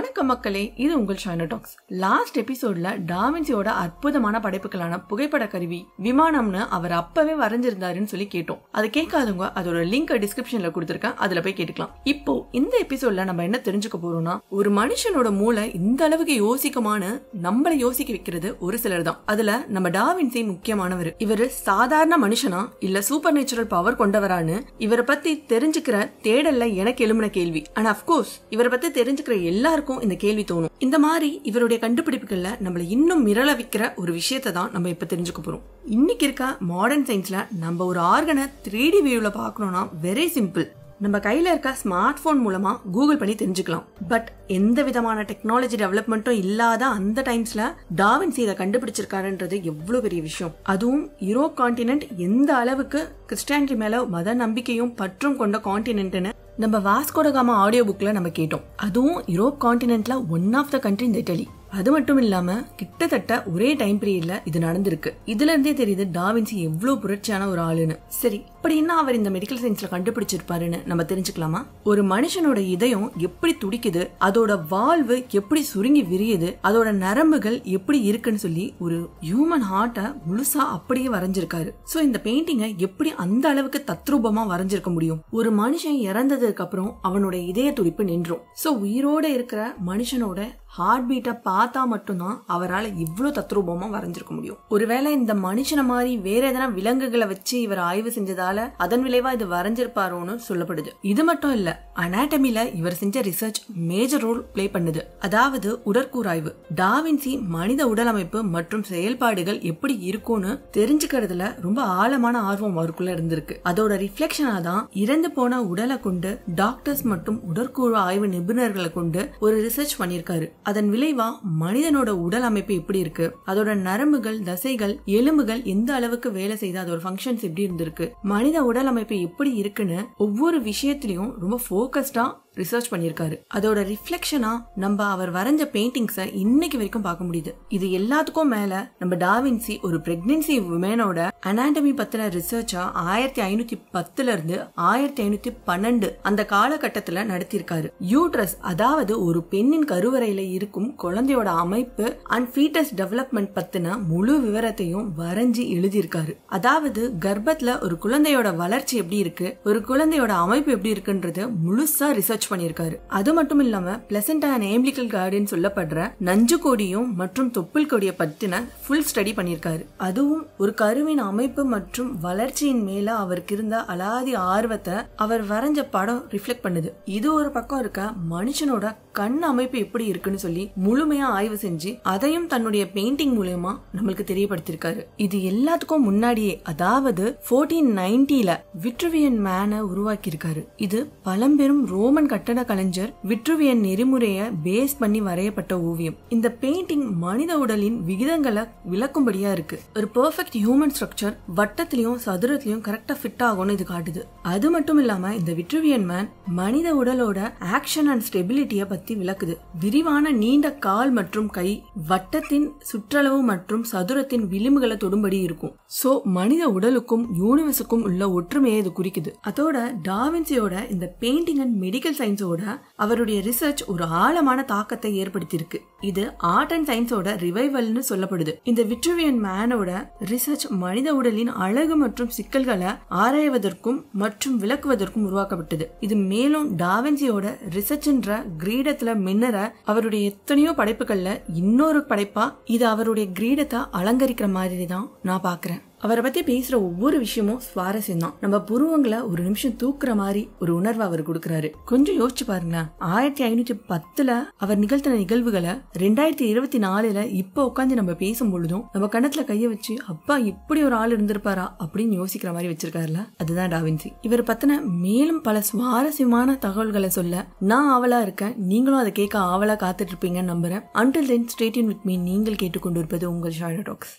வணக்கம் மக்களே இது உங்கள் ஷைனா டாக்ஸ் லாஸ்ட் எபிசோட்ல டாமின்சியோட அற்புதமான படைப்புகளான புகைப்பட கருவி விமானம்னு அவர் அப்பவே வரைஞ்சிருந்தாருன்னு சொல்லி கேட்டோம் அது கேட்காதவங்க அதோட லிங்க் டிஸ்கிரிப்ஷன்ல கொடுத்துருக்கேன் அதுல போய் கேட்டுக்கலாம் இப்போ இந்த எபிசோட்ல நம்ம என்ன தெரிஞ்சுக்க போறோம்னா ஒரு மனுஷனோட மூளை இந்த அளவுக்கு யோசிக்குமான்னு நம்மள யோசிக்க வைக்கிறது ஒரு சிலர் தான் அதுல நம்ம டாவின்சி முக்கியமானவர் இவர் சாதாரண மனுஷனா இல்ல சூப்பர் நேச்சுரல் பவர் கொண்டவரான்னு இவரை பத்தி தெரிஞ்சுக்கிற தேடல்ல எனக்கு எழுமின கேள்வி அண்ட் அப்கோர்ஸ் இவரை பத்தி தெரிஞ்சுக்கிற எல்லாருக்கும் எல்லாருக்கும் இந்த கேள்வி தோணும் இந்த மாதிரி இவருடைய கண்டுபிடிப்புகள்ல நம்மளை இன்னும் மிரள வைக்கிற ஒரு விஷயத்தை தான் நம்ம இப்ப தெரிஞ்சுக்க போறோம் இன்னைக்கு இருக்க மாடர்ன் சயின்ஸ்ல நம்ம ஒரு ஆர்கனை த்ரீ டி வியூல பாக்கணும்னா வெரி சிம்பிள் நம்ம கையில் இருக்க ஸ்மார்ட் ஃபோன் மூலமாக கூகுள் பண்ணி தெரிஞ்சுக்கலாம் பட் எந்த விதமான டெக்னாலஜி டெவலப்மெண்ட்டும் இல்லாத அந்த டைம்ஸில் டாவின் இதை கண்டுபிடிச்சிருக்காருன்றது எவ்வளோ பெரிய விஷயம் அதுவும் யூரோப் காண்டினென்ட் எந்த அளவுக்கு கிறிஸ்டியானிட்டி மேலே மத நம்பிக்கையும் பற்றும் கொண்ட காண்டினென்ட்னு நம்ம வாஸ்கோடகாமா ஆடியோ புக்கில் நம்ம கேட்டோம் அதுவும் யூரோப் காண்டினென்டில் ஒன் ஆஃப் த கண்ட்ரி இந்த இட்டலி அது மட்டும் இல்லாம கிட்டத்தட்ட ஒரே டைம் பீரியட்ல இது நடந்திருக்கு இதுல இருந்தே தெரியுது டாவின்சி எவ்வளவு புரட்சியான ஒரு ஆளுன்னு சரி இப்படி என்ன அவர் இந்த மெடிக்கல் சயின்ஸ்ல கண்டுபிடிச்சிருப்பாருன்னு நம்ம தெரிஞ்சுக்கலாமா ஒரு மனுஷனோட இதயம் எப்படி துடிக்குது அதோட வாழ்வு எப்படி சுருங்கி விரியுது அதோட நரம்புகள் எப்படி இருக்குன்னு சொல்லி ஒரு ஹியூமன் ஹார்ட்டை முழுசா அப்படியே வரைஞ்சிருக்காரு சோ இந்த பெயிண்டிங்கை எப்படி அந்த அளவுக்கு தத்ரூபமா வரைஞ்சிருக்க முடியும் ஒரு மனுஷன் இறந்ததுக்கு அப்புறம் அவனோட இதய துடிப்பு நின்றும் சோ உயிரோட இருக்கிற மனுஷனோட ஹார்ட் பீட்டை பார்த்தா மட்டும்தான் அவரால் இவ்வளோ தத்ரூபமாக வரைஞ்சிருக்க முடியும் ஒருவேளை இந்த மனுஷனை மாதிரி வேற எதனா விலங்குகளை வச்சு இவர் ஆய்வு செஞ்சதால அதன் விளைவாக இது வரைஞ்சிருப்பாரோன்னு சொல்லப்படுது இது மட்டும் இல்லை அனாட்டமியில் இவர் செஞ்ச ரிசர்ச் மேஜர் ரோல் பிளே பண்ணுது அதாவது உடற்கூராய்வு டாவின்சி மனித உடல் அமைப்பு மற்றும் செயல்பாடுகள் எப்படி இருக்கும்னு தெரிஞ்சுக்கிறதுல ரொம்ப ஆழமான ஆர்வம் அவருக்குள்ள இருந்திருக்கு அதோட ரிஃப்ளெக்ஷனாக தான் இறந்து போன உடலை கொண்டு டாக்டர்ஸ் மற்றும் உடற்கூறு ஆய்வு நிபுணர்களை கொண்டு ஒரு ரிசர்ச் பண்ணியிருக்காரு அதன் விளைவா மனிதனோட உடல் அமைப்பு எப்படி இருக்கு அதோட நரம்புகள் தசைகள் எலும்புகள் எந்த அளவுக்கு வேலை செய்த அதோட ஃபங்க்ஷன்ஸ் எப்படி இருந்திருக்கு மனித உடல் அமைப்பு எப்படி இருக்குன்னு ஒவ்வொரு விஷயத்திலயும் ரொம்ப போக்கஸ்டா ரிசர்ச் பண்ணியிருக்காரு அதோட ரிஃப்ளெக்ஷனா நம்ம அவர் வரைஞ்ச பெயிண்டிங்ஸை இன்னைக்கு வரைக்கும் பார்க்க முடியுது இது எல்லாத்துக்கும் மேல நம்ம டாவின்சி ஒரு பிரெக்னன்சி உமேனோட அனாட்டமி பத்தின ரிசர்ச்சா ஆயிரத்தி ஐநூத்தி பத்துல இருந்து ஆயிரத்தி ஐநூத்தி பன்னெண்டு அந்த காலகட்டத்துல நடத்தியிருக்காரு யூட்ரஸ் அதாவது ஒரு பெண்ணின் கருவறையில இருக்கும் குழந்தையோட அமைப்பு அண்ட் ஃபீட்டஸ் டெவலப்மெண்ட் பத்தின முழு விவரத்தையும் வரைஞ்சி எழுதியிருக்காரு அதாவது கர்ப்பத்துல ஒரு குழந்தையோட வளர்ச்சி எப்படி இருக்கு ஒரு குழந்தையோட அமைப்பு எப்படி இருக்குன்றது முழுசா ரிசர்ச் ரிசர்ச் பண்ணியிருக்காரு அது மட்டும் இல்லாம பிளசண்டா அண்ட் ஏம்பிக்கல் கார்டன் சொல்லப்படுற நஞ்சு கொடியும் மற்றும் தொப்புள் கொடியை பற்றின ஃபுல் ஸ்டடி பண்ணியிருக்காரு அதுவும் ஒரு கருவின் அமைப்பு மற்றும் வளர்ச்சியின் மேல அவருக்கு இருந்த அலாதி ஆர்வத்தை அவர் வரைஞ்ச படம் ரிஃப்ளெக்ட் பண்ணுது இது ஒரு பக்கம் இருக்க மனுஷனோட கண் அமைப்பு எப்படி இருக்குன்னு சொல்லி முழுமையா ஆய்வு செஞ்சு அதையும் தன்னுடைய பெயிண்டிங் மூலயமா நம்மளுக்கு தெரியப்படுத்திருக்காரு இது எல்லாத்துக்கும் முன்னாடியே அதாவது போர்டீன் நைன்டில விட்ருவியன் மேனை உருவாக்கி இருக்காரு இது பழம்பெரும் ரோமன் கட்டட கலைஞர் விட்ருவியன் நெறிமுறைய பேஸ் பண்ணி வரையப்பட்ட ஓவியம் இந்த பெயிண்டிங் மனித உடலின் விகிதங்களை விளக்கும்படியா இருக்கு ஒரு பெர்ஃபெக்ட் ஹியூமன் ஸ்ட்ரக்சர் வட்டத்திலையும் சதுரத்திலையும் கரெக்டா ஃபிட் ஆகும்னு இது காட்டுது அது மட்டும் இல்லாம இந்த விட்ருவியன் மேன் மனித உடலோட ஆக்ஷன் அண்ட் ஸ்டெபிலிட்டிய பத்தி விளக்குது விரிவான நீண்ட கால் மற்றும் கை வட்டத்தின் சுற்றளவு மற்றும் சதுரத்தின் விளிம்புகளை தொடும்படி இருக்கும் சோ மனித உடலுக்கும் யூனிவர்ஸுக்கும் உள்ள ஒற்றுமையை இது குறிக்குது அதோட டாவின்சியோட இந்த பெயிண்டிங் அண்ட் மெடிக்கல் சயின்ஸோட அவருடைய ரிசர்ச் ஒரு ஆழமான தாக்கத்தை ஏற்படுத்தியிருக்கு இது ஆர்ட் அண்ட் சயின்ஸோட ரிவைவல்னு சொல்லப்படுது இந்த விட்ருவியன் மேனோட ரிசர்ச் மனித உடலின் அழகு மற்றும் சிக்கல்களை ஆராய்வதற்கும் மற்றும் விளக்குவதற்கும் உருவாக்கப்பட்டது இது மேலும் டாவென்சியோட ரிசர்ச்ன்ற கிரீடத்துல மின்னற அவருடைய எத்தனையோ படைப்புகள்ல இன்னொரு படைப்பா இது அவருடைய கிரீடத்தை அலங்கரிக்கிற மாதிரி தான் நான் பாக்குறேன் அவரை பற்றி பேசுகிற ஒவ்வொரு விஷயமும் சுவாரஸ்யம் தான் நம்ம புருவங்களை ஒரு நிமிஷம் தூக்குற மாதிரி ஒரு உணர்வு அவர் கொடுக்குறாரு கொஞ்சம் யோசிச்சு பாருங்களேன் ஆயிரத்தி ஐநூற்றி பத்தில் அவர் நிகழ்த்தின நிகழ்வுகளை ரெண்டாயிரத்தி இருபத்தி நாலில் இப்போ உட்காந்து நம்ம பேசும் பொழுதும் நம்ம கணத்தில் கையை வச்சு அப்பா இப்படி ஒரு ஆள் இருந்திருப்பாரா அப்படின்னு யோசிக்கிற மாதிரி வச்சிருக்காருல அதுதான் டாவின்சி இவர் பற்றின மேலும் பல சுவாரஸ்யமான தகவல்களை சொல்ல நான் ஆவலாக இருக்கேன் நீங்களும் அதை கேட்க ஆவலாக காத்துட்டு இருப்பீங்கன்னு நம்புறேன் until then stay tuned with me நீங்கள் கேட்டுக்கொண்டிருப்பது உங்கள் ஷாடோ டாக்ஸ்